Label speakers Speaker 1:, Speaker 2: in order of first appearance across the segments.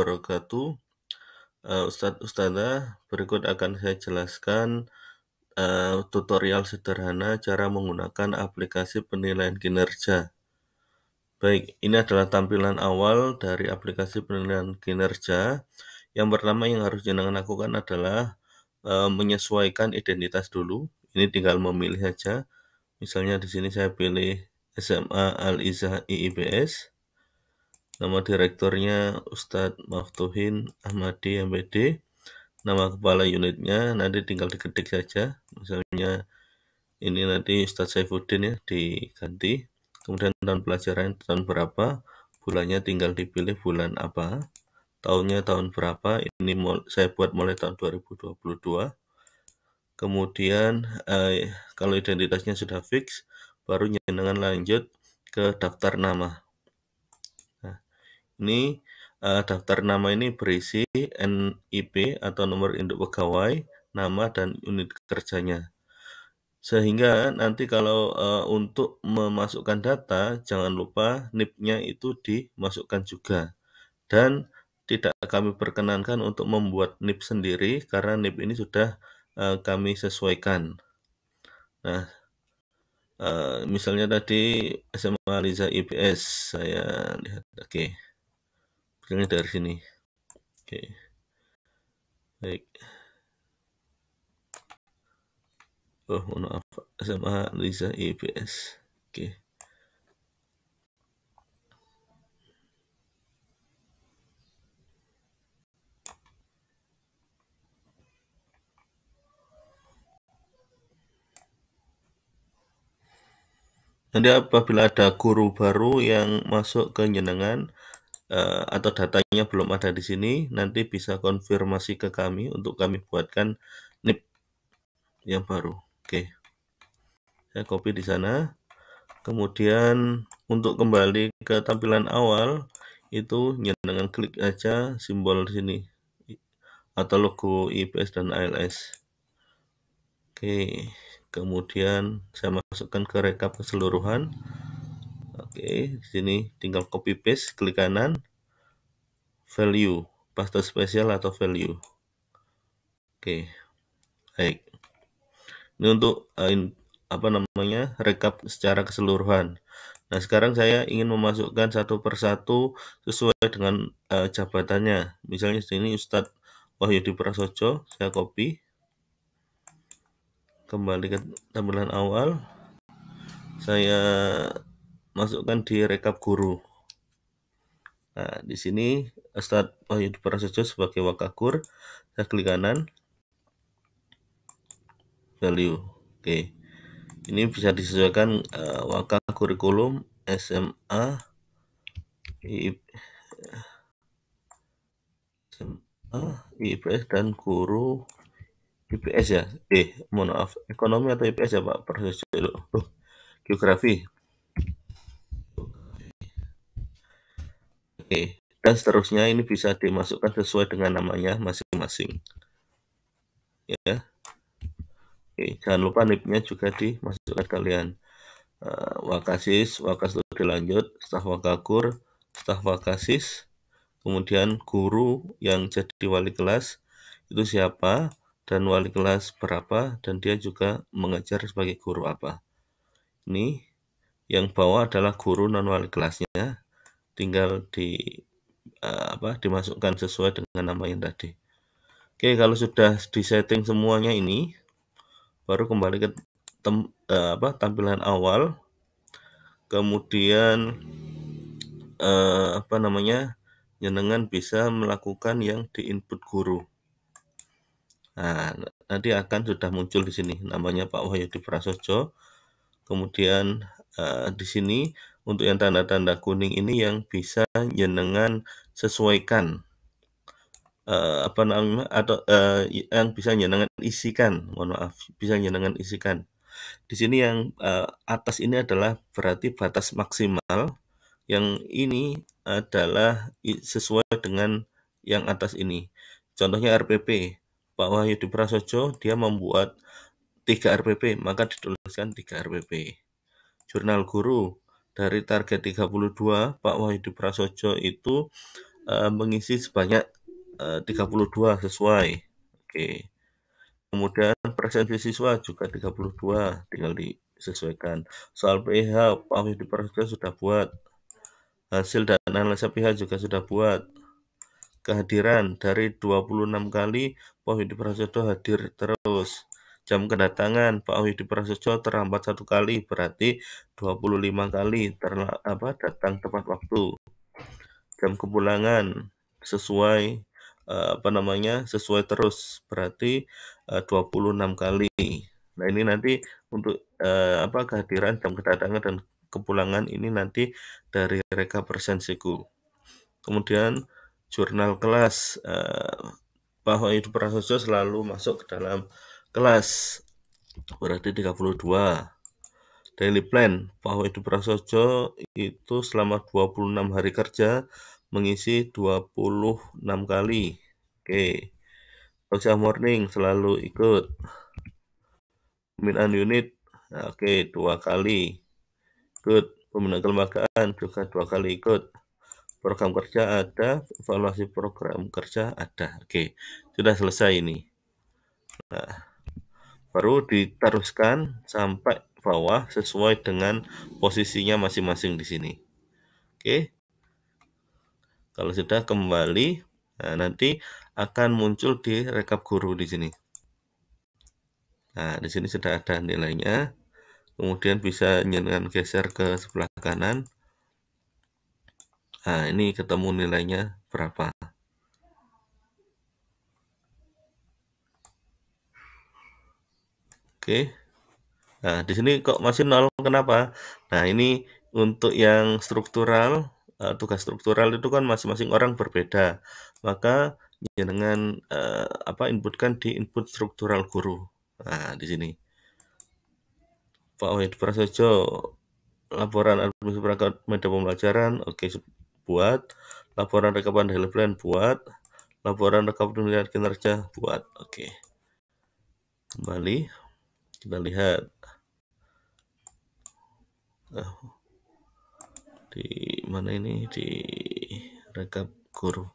Speaker 1: wabarakatuh. Eh, uh, Ustadz Ustazah, berikut akan saya jelaskan uh, tutorial sederhana cara menggunakan aplikasi penilaian kinerja. Baik, ini adalah tampilan awal dari aplikasi penilaian kinerja. Yang pertama yang harus jenengan lakukan adalah uh, menyesuaikan identitas dulu. Ini tinggal memilih saja. Misalnya di sini saya pilih SMA Al Izah IIBS. Nama direkturnya Ustadz Maftuhin Ahmadi MPD. Nama kepala unitnya nanti tinggal diketik saja. Misalnya ini nanti Ustadz Saifuddin ya diganti. Kemudian tahun pelajaran tahun berapa, bulannya tinggal dipilih bulan apa, tahunnya tahun berapa. Ini saya buat mulai tahun 2022. Kemudian eh, kalau identitasnya sudah fix, baru jenengan lanjut ke daftar nama ini uh, daftar nama ini berisi NIP atau nomor induk pegawai, nama dan unit kerjanya. Sehingga nanti kalau uh, untuk memasukkan data jangan lupa NIP-nya itu dimasukkan juga. Dan tidak kami perkenankan untuk membuat NIP sendiri karena NIP ini sudah uh, kami sesuaikan. Nah, uh, misalnya tadi SMA Liza IPS saya lihat oke. Okay. Ini dari sini oke baik oh mohon maaf SMA Liza IPS oke okay. Nanti apabila ada guru baru yang masuk ke jenengan, Eh, atau datanya belum ada di sini, nanti bisa konfirmasi ke kami untuk kami buatkan NIP yang baru. Oke. Saya copy di sana. Kemudian untuk kembali ke tampilan awal itu dengan klik aja simbol di sini atau logo IPS dan ALS. Oke, kemudian saya masukkan ke rekap keseluruhan. Oke, di sini tinggal copy paste, klik kanan, value, pasta spesial atau value. Oke, baik. Ini untuk eh, apa namanya rekap secara keseluruhan. Nah, sekarang saya ingin memasukkan satu persatu sesuai dengan uh, jabatannya. Misalnya sini Ustadz Wahyudi Prasojo, saya copy. Kembali ke tampilan awal. Saya masukkan di rekap guru. Nah, di sini Ustaz Wahyu Prasetyo sebagai wakakur, saya klik kanan, value, oke. Okay. Ini bisa disesuaikan uh, eh, wakak kurikulum SMA, SMA, IPS dan guru IPS ya, eh mohon maaf ekonomi atau IPS ya Pak Prasetyo, oh, geografi dan seterusnya ini bisa dimasukkan sesuai dengan namanya masing-masing. Ya. Oke, jangan lupa nipnya juga dimasukkan kalian. Uh, wakasis, wakas itu dilanjut, staf wakakur, staf wakasis, kemudian guru yang jadi wali kelas itu siapa dan wali kelas berapa dan dia juga mengejar sebagai guru apa. Ini yang bawah adalah guru non wali kelasnya, tinggal di eh, apa dimasukkan sesuai dengan nama yang tadi. Oke, kalau sudah disetting semuanya ini baru kembali ke tem, eh, apa tampilan awal. Kemudian eh, apa namanya? jenengan bisa melakukan yang di input guru. Nah, nanti akan sudah muncul di sini namanya Pak Wahyudi Prasojo. Kemudian uh, di sini untuk yang tanda-tanda kuning ini yang bisa jenengan sesuaikan uh, apa namanya atau uh, yang bisa jenengan isikan mohon maaf bisa jenengan isikan di sini yang uh, atas ini adalah berarti batas maksimal yang ini adalah sesuai dengan yang atas ini contohnya RPP Pak Wahyu Prasojo dia membuat 3 RPP maka dituliskan 3 RPP jurnal guru dari target 32 Pak Wahyudi Prasojo itu uh, mengisi sebanyak eh, uh, 32 sesuai. Oke. Kemudian presensi siswa juga 32 tinggal disesuaikan. Soal PH Pak Wahyudi Prasojo sudah buat. Hasil dan analisa PH juga sudah buat. Kehadiran dari 26 kali Pak Wahyudi Prasojo hadir terus. Jam kedatangan Pak Widi Prasetyo terlambat satu kali, berarti 25 kali terla, apa, datang tepat waktu. Jam kepulangan sesuai eh, apa namanya sesuai terus berarti eh, uh, 26 kali. Nah, ini nanti untuk eh, apa kehadiran jam kedatangan dan kepulangan ini nanti dari reka persensiku. Kemudian jurnal kelas uh, bahwa Ibu Prasojo selalu masuk ke dalam kelas berarti 32 daily plan bahwa itu Prasojo itu selama 26 hari kerja mengisi 26 kali oke Tosya Morning selalu ikut minan unit oke dua kali ikut pembinaan kelembagaan juga dua kali ikut program kerja ada evaluasi program kerja ada oke sudah selesai ini nah baru diteruskan sampai bawah sesuai dengan posisinya masing-masing di sini. Oke. Kalau sudah kembali, nah nanti akan muncul di rekap guru di sini. Nah, di sini sudah ada nilainya. Kemudian bisa dengan geser ke sebelah kanan. Nah, ini ketemu nilainya berapa. Oke. Nah, di sini kok masih nol kenapa? Nah, ini untuk yang struktural, uh, tugas struktural itu kan masing-masing orang berbeda. Maka dengan uh, eh, apa inputkan di input struktural guru. Nah, di sini. Pak Wahid Prasojo laporan administrasi perangkat media pembelajaran oke okay, buat laporan rekapan helpline buat laporan rekapan penilaian kinerja buat oke okay. kembali kita lihat oh, di mana ini di rekap guru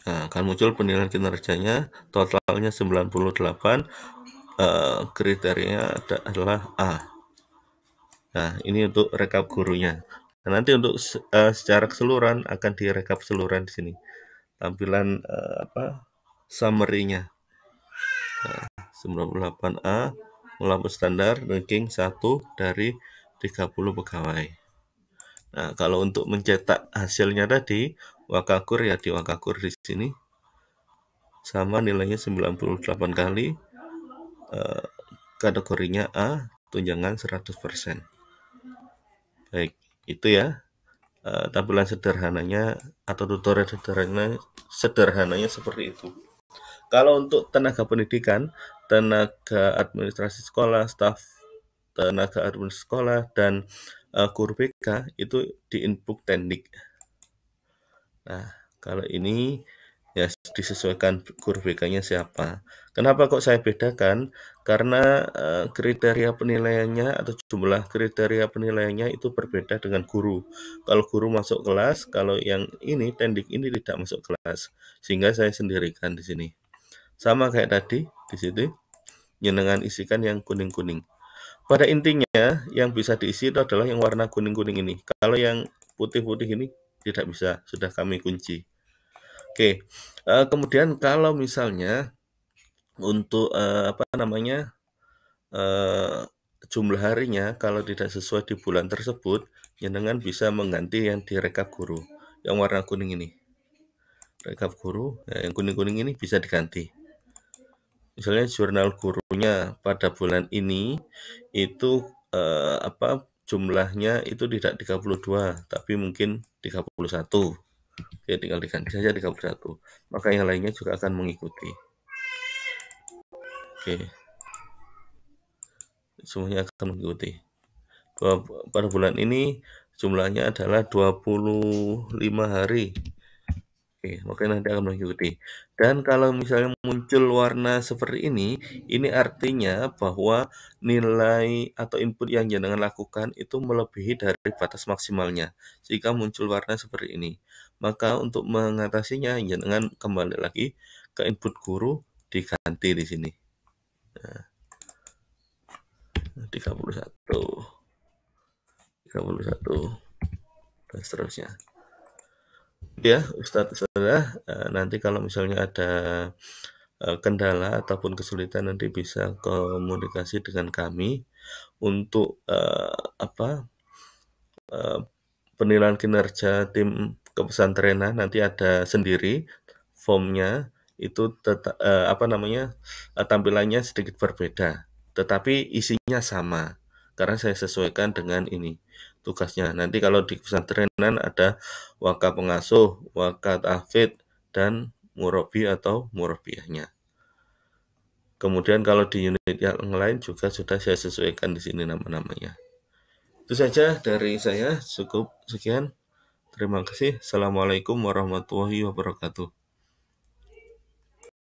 Speaker 1: Nah, akan muncul penilaian kinerjanya totalnya 98 eh, kriterianya adalah A nah ini untuk rekap gurunya nah, nanti untuk eh, secara keseluruhan akan direkap keseluruhan di sini tampilan eh, apa summary-nya. Nah, 98A melampaui standar ranking 1 dari 30 pegawai. Nah, kalau untuk mencetak hasilnya tadi, wakakur ya di wakakur di sini sama nilainya 98 kali eh, kategorinya A tunjangan 100%. Baik, itu ya. Uh, tampilan sederhananya atau tutorial sederhananya sederhananya seperti itu. Kalau untuk tenaga pendidikan, tenaga administrasi sekolah, staf tenaga administrasi sekolah, dan uh, guru BK itu di input teknik. Nah, kalau ini ya disesuaikan guru BK-nya siapa. Kenapa kok saya bedakan? Karena uh, kriteria penilaiannya atau jumlah kriteria penilaiannya itu berbeda dengan guru. Kalau guru masuk kelas, kalau yang ini tendik ini tidak masuk kelas. Sehingga saya sendirikan di sini. Sama kayak tadi di situ, jenengan isikan yang kuning-kuning. Pada intinya yang bisa diisi itu adalah yang warna kuning-kuning ini. Kalau yang putih-putih ini tidak bisa, sudah kami kunci. Oke, uh, kemudian kalau misalnya untuk uh, apa namanya uh, jumlah harinya kalau tidak sesuai di bulan tersebut, jenengan bisa mengganti yang direkap guru, yang warna kuning ini. Rekap guru, ya, yang kuning-kuning ini bisa diganti misalnya jurnal gurunya pada bulan ini itu eh, apa jumlahnya itu tidak 32 tapi mungkin 31 Oke, tinggal diganti saja 31 maka yang lainnya juga akan mengikuti Oke semuanya akan mengikuti pada bulan ini jumlahnya adalah 25 hari Oke, maka nanti akan mengikuti. Dan kalau misalnya muncul warna seperti ini, ini artinya bahwa nilai atau input yang jangan lakukan itu melebihi dari batas maksimalnya. Jika muncul warna seperti ini, maka untuk mengatasinya jangan kembali lagi ke input guru diganti di sini. Nah, 31 31 dan seterusnya ya Ustadz saudara, eh, nanti kalau misalnya ada eh, kendala ataupun kesulitan nanti bisa komunikasi dengan kami untuk uh, apa uh, penilaian kinerja tim kepesantrenan nanti ada sendiri formnya itu uh, apa namanya uh, tampilannya sedikit berbeda tetapi isinya sama karena saya sesuaikan dengan ini tugasnya. Nanti kalau di pesantrenan ada waka pengasuh, waka tahfid, dan murabi atau murabiahnya. Kemudian kalau di unit yang lain juga sudah saya sesuaikan di sini nama-namanya. Itu saja dari saya, cukup sekian. Terima kasih. Assalamualaikum warahmatullahi wabarakatuh.